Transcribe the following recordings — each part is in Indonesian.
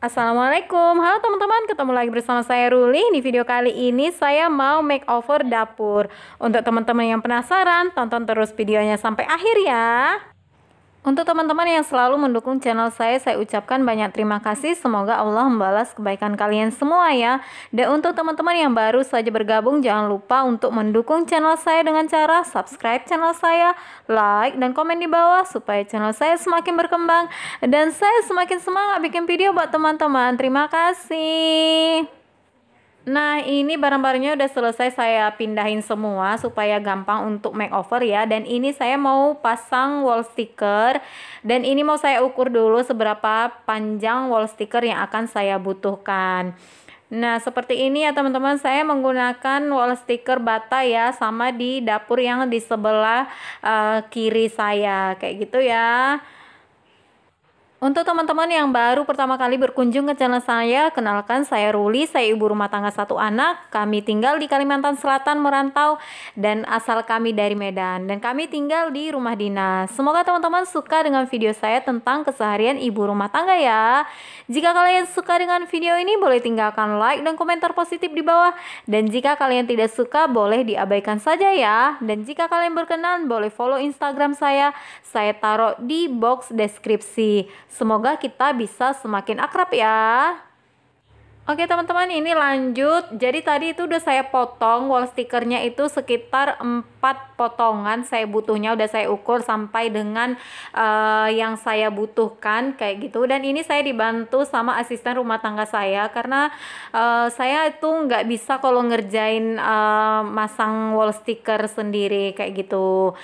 Assalamualaikum, halo teman-teman, ketemu lagi bersama saya Ruli Di video kali ini saya mau makeover dapur Untuk teman-teman yang penasaran, tonton terus videonya sampai akhir ya untuk teman-teman yang selalu mendukung channel saya, saya ucapkan banyak terima kasih. Semoga Allah membalas kebaikan kalian semua ya. Dan untuk teman-teman yang baru saja bergabung, jangan lupa untuk mendukung channel saya dengan cara subscribe channel saya, like, dan komen di bawah supaya channel saya semakin berkembang. Dan saya semakin semangat bikin video buat teman-teman. Terima kasih. Nah ini barang-barangnya udah selesai saya pindahin semua supaya gampang untuk makeover ya Dan ini saya mau pasang wall sticker Dan ini mau saya ukur dulu seberapa panjang wall sticker yang akan saya butuhkan Nah seperti ini ya teman-teman saya menggunakan wall sticker bata ya sama di dapur yang di sebelah uh, kiri saya kayak gitu ya untuk teman-teman yang baru pertama kali berkunjung ke channel saya, kenalkan saya Ruli, saya ibu rumah tangga satu anak. Kami tinggal di Kalimantan Selatan merantau dan asal kami dari Medan dan kami tinggal di rumah dinas. Semoga teman-teman suka dengan video saya tentang keseharian ibu rumah tangga ya. Jika kalian suka dengan video ini boleh tinggalkan like dan komentar positif di bawah dan jika kalian tidak suka boleh diabaikan saja ya. Dan jika kalian berkenan boleh follow Instagram saya. Saya taruh di box deskripsi. Semoga kita bisa semakin akrab ya. Oke teman-teman ini lanjut Jadi tadi itu udah saya potong wall stikernya itu sekitar 4 potongan Saya butuhnya udah saya ukur sampai dengan uh, yang saya butuhkan kayak gitu Dan ini saya dibantu sama asisten rumah tangga saya Karena uh, saya itu nggak bisa kalau ngerjain uh, masang wall stiker sendiri kayak gitu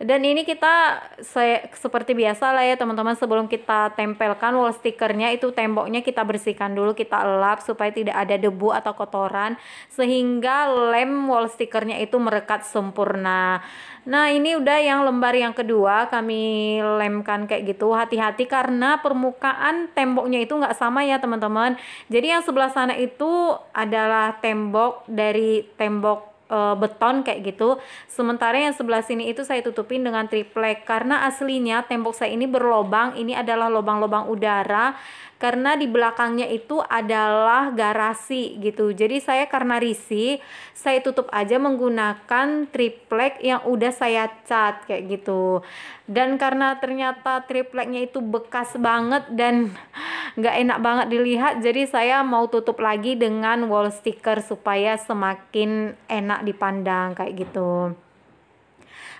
dan ini kita se seperti biasa lah ya teman-teman sebelum kita tempelkan wall stikernya itu temboknya kita bersihkan dulu, kita lap supaya tidak ada debu atau kotoran sehingga lem wall stikernya itu merekat sempurna. Nah, ini udah yang lembar yang kedua kami lemkan kayak gitu. Hati-hati karena permukaan temboknya itu nggak sama ya teman-teman. Jadi yang sebelah sana itu adalah tembok dari tembok e, beton kayak gitu. Sementara yang sebelah sini itu saya tutupin dengan triplek karena aslinya tembok saya ini berlobang, ini adalah lobang-lobang udara karena di belakangnya itu adalah garasi gitu. Jadi saya karena risih, saya tutup aja menggunakan triplek yang udah saya cat kayak gitu. Dan karena ternyata tripleknya itu bekas banget dan nggak enak banget dilihat jadi saya mau tutup lagi dengan wall sticker supaya semakin enak dipandang kayak gitu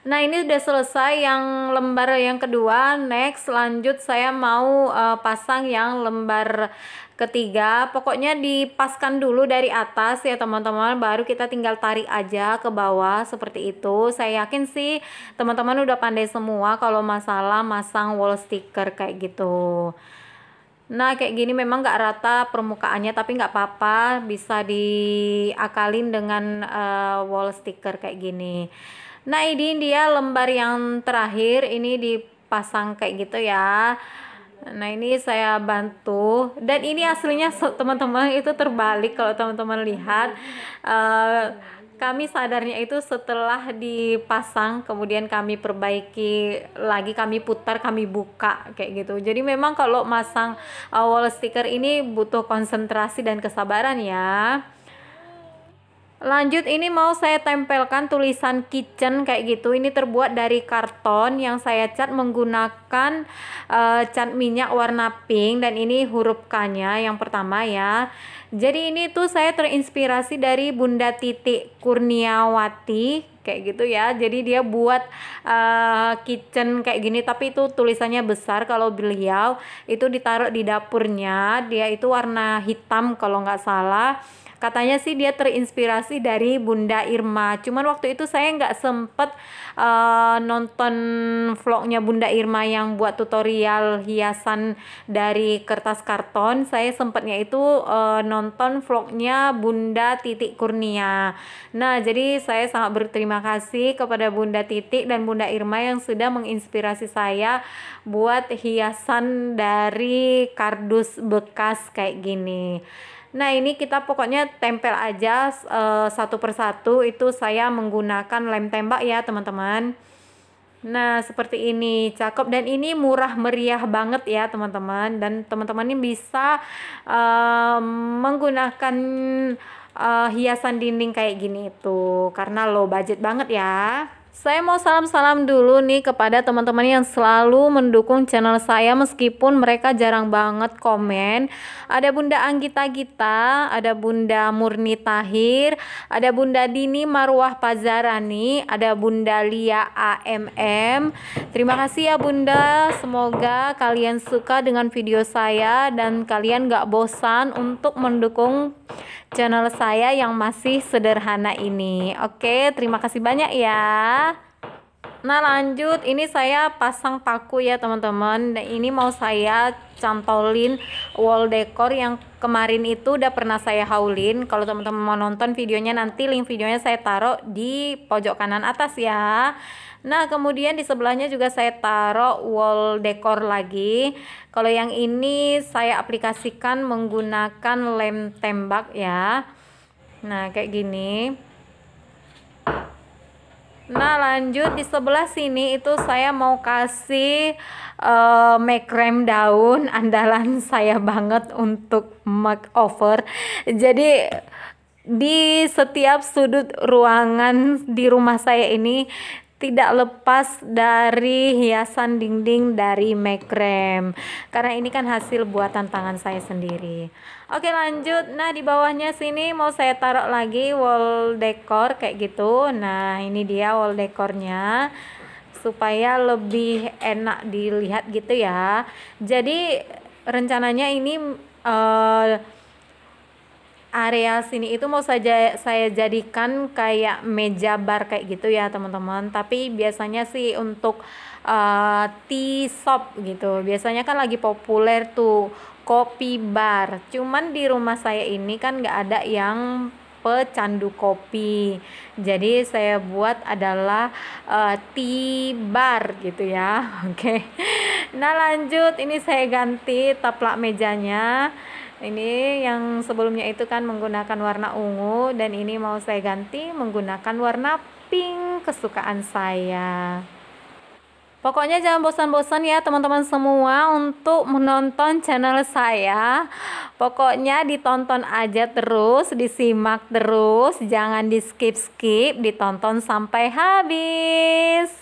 Nah ini udah selesai yang lembar yang kedua Next lanjut saya mau uh, pasang yang lembar ketiga Pokoknya dipaskan dulu dari atas ya teman-teman Baru kita tinggal tarik aja ke bawah seperti itu Saya yakin sih teman-teman udah pandai semua Kalau masalah masang wall sticker kayak gitu Nah kayak gini memang gak rata permukaannya tapi gak apa-apa bisa diakalin dengan uh, wall sticker kayak gini. Nah ini dia lembar yang terakhir ini dipasang kayak gitu ya. Nah ini saya bantu dan ini aslinya teman-teman itu terbalik kalau teman-teman lihat uh, kami sadarnya itu setelah dipasang kemudian kami perbaiki lagi kami putar kami buka kayak gitu jadi memang kalau masang awal eh, stiker ini butuh konsentrasi dan kesabaran ya Lanjut ini mau saya tempelkan tulisan kitchen kayak gitu. Ini terbuat dari karton yang saya cat menggunakan uh, cat minyak warna pink dan ini huruf K-nya yang pertama ya. Jadi ini tuh saya terinspirasi dari Bunda Titik Kurniawati kayak gitu ya. Jadi dia buat uh, kitchen kayak gini tapi itu tulisannya besar kalau beliau itu ditaruh di dapurnya. Dia itu warna hitam kalau nggak salah Katanya sih dia terinspirasi dari Bunda Irma. Cuman waktu itu saya nggak sempet uh, nonton vlognya Bunda Irma yang buat tutorial hiasan dari kertas karton. Saya sempatnya itu uh, nonton vlognya Bunda Titik Kurnia. Nah, jadi saya sangat berterima kasih kepada Bunda Titik dan Bunda Irma yang sudah menginspirasi saya buat hiasan dari kardus bekas kayak gini. Nah ini kita pokoknya tempel aja uh, satu persatu itu saya menggunakan lem tembak ya teman-teman. Nah seperti ini cakep dan ini murah meriah banget ya teman-teman dan teman-teman ini bisa uh, menggunakan uh, hiasan dinding kayak gini itu karena low budget banget ya. Saya mau salam-salam dulu nih kepada teman-teman yang selalu mendukung channel saya meskipun mereka jarang banget komen. Ada Bunda Anggita Gita, ada Bunda Murni Tahir, ada Bunda Dini Marwah Pazarani, ada Bunda Lia AMM. Terima kasih ya Bunda, semoga kalian suka dengan video saya dan kalian gak bosan untuk mendukung channel saya yang masih sederhana ini. Oke, terima kasih banyak ya. Nah, lanjut ini saya pasang paku ya, teman-teman. Dan ini mau saya cantolin wall decor yang kemarin itu udah pernah saya haulin. Kalau teman-teman mau nonton videonya nanti link videonya saya taruh di pojok kanan atas ya. Nah, kemudian di sebelahnya juga saya taruh wall decor lagi. Kalau yang ini saya aplikasikan menggunakan lem tembak ya. Nah, kayak gini. Nah, lanjut di sebelah sini itu saya mau kasih uh, eh, makrem daun andalan saya banget untuk makeover. Jadi di setiap sudut ruangan di rumah saya ini tidak lepas dari hiasan dinding dari mekrem karena ini kan hasil buatan tangan saya sendiri oke lanjut nah di bawahnya sini mau saya taruh lagi wall decor kayak gitu nah ini dia wall dekornya supaya lebih enak dilihat gitu ya jadi rencananya ini uh, area sini itu mau saja saya jadikan kayak meja bar kayak gitu ya teman-teman tapi biasanya sih untuk uh, tea shop gitu biasanya kan lagi populer tuh kopi bar cuman di rumah saya ini kan nggak ada yang pecandu kopi jadi saya buat adalah uh, tea bar gitu ya oke okay. nah lanjut ini saya ganti taplak mejanya ini yang sebelumnya itu kan menggunakan warna ungu dan ini mau saya ganti menggunakan warna pink kesukaan saya Pokoknya jangan bosan-bosan ya teman-teman semua untuk menonton channel saya. Pokoknya ditonton aja terus, disimak terus, jangan di skip-skip, ditonton sampai habis.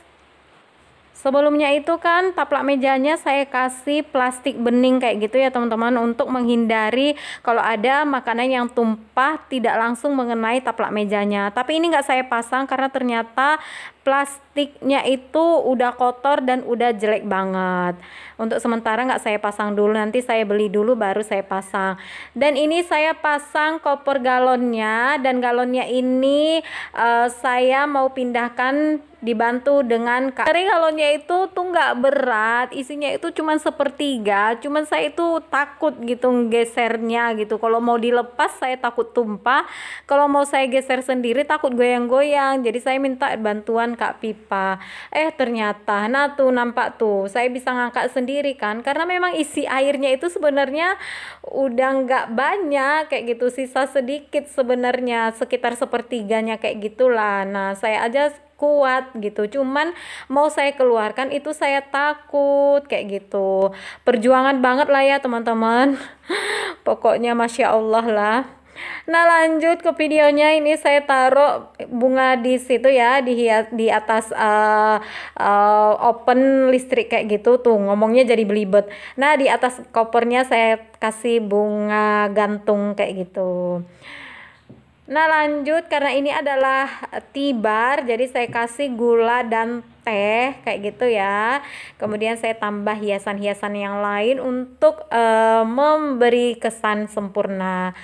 Sebelumnya itu kan taplak mejanya saya kasih plastik bening kayak gitu ya teman-teman untuk menghindari kalau ada makanan yang tumpah tidak langsung mengenai taplak mejanya. Tapi ini nggak saya pasang karena ternyata plastiknya itu udah kotor dan udah jelek banget. Untuk sementara nggak saya pasang dulu, nanti saya beli dulu baru saya pasang. Dan ini saya pasang koper galonnya dan galonnya ini uh, saya mau pindahkan dibantu dengan galonnya itu tuh nggak berat isinya itu cuma sepertiga cuman saya itu takut gitu gesernya gitu kalau mau dilepas saya takut tumpah kalau mau saya geser sendiri takut goyang-goyang jadi saya minta bantuan Kak Pipa eh ternyata nah tuh nampak tuh saya bisa ngangkat sendiri kan karena memang isi airnya itu sebenarnya udah nggak banyak kayak gitu sisa sedikit sebenarnya sekitar sepertiganya kayak gitulah nah saya aja kuat gitu cuman mau saya keluarkan itu saya takut kayak gitu perjuangan banget lah ya teman-teman pokoknya masya Allah lah Nah lanjut ke videonya ini saya taruh bunga di situ ya di di atas uh, uh, open listrik kayak gitu tuh ngomongnya jadi belibet. Nah di atas kopernya saya kasih bunga gantung kayak gitu. Nah lanjut karena ini adalah tibar jadi saya kasih gula dan teh kayak gitu ya. Kemudian saya tambah hiasan-hiasan yang lain untuk uh, memberi kesan sempurna.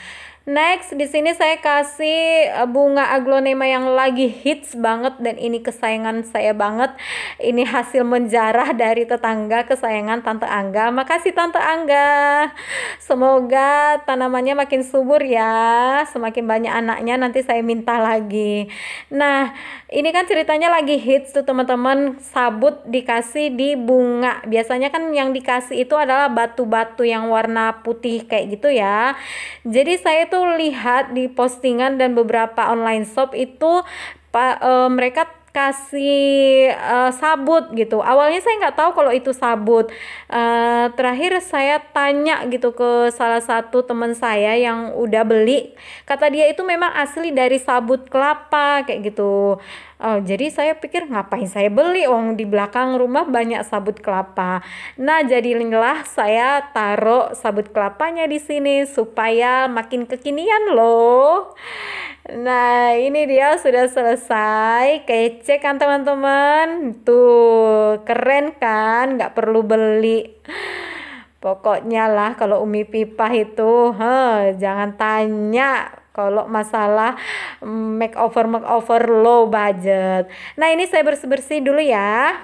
Next, di sini saya kasih eh, bunga aglonema yang lagi hits banget dan ini kesayangan saya banget. Ini hasil menjarah dari tetangga kesayangan Tante Angga. Makasih Tante Angga. Semoga tanamannya makin subur ya, semakin banyak anaknya nanti saya minta lagi. Nah, ini kan ceritanya lagi hits tuh teman-teman. Sabut dikasih di bunga. Biasanya kan yang dikasih itu adalah batu-batu yang warna putih kayak gitu ya. Jadi saya tuh lihat di postingan dan beberapa online shop itu pa, e, mereka kasih uh, sabut gitu. Awalnya saya nggak tahu kalau itu sabut. Uh, terakhir saya tanya gitu ke salah satu teman saya yang udah beli, kata dia itu memang asli dari sabut kelapa kayak gitu oh jadi saya pikir ngapain saya beli wong di belakang rumah banyak sabut kelapa. Nah, jadi jadilah saya taruh sabut kelapanya di sini supaya makin kekinian loh. Nah, ini dia sudah selesai. Kece kan teman-teman? Tuh, keren kan? Nggak perlu beli. Pokoknya lah kalau Umi Pipah itu, he, jangan tanya kalau masalah mm, makeover makeover low budget. Nah, ini saya bersih-bersih dulu ya.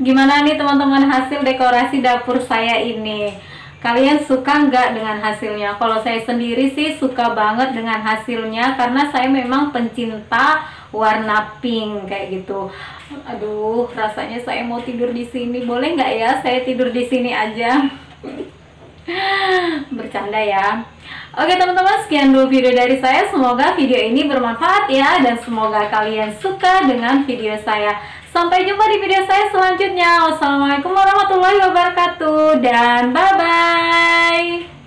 Gimana nih teman-teman hasil dekorasi dapur saya ini? Kalian suka nggak dengan hasilnya? Kalau saya sendiri sih suka banget dengan hasilnya karena saya memang pencinta warna pink kayak gitu. Aduh, rasanya saya mau tidur di sini. Boleh nggak ya saya tidur di sini aja? bercanda ya Oke teman-teman sekian dulu video dari saya Semoga video ini bermanfaat ya Dan semoga kalian suka dengan video saya Sampai jumpa di video saya selanjutnya. Wassalamualaikum warahmatullahi wabarakatuh dan bye-bye.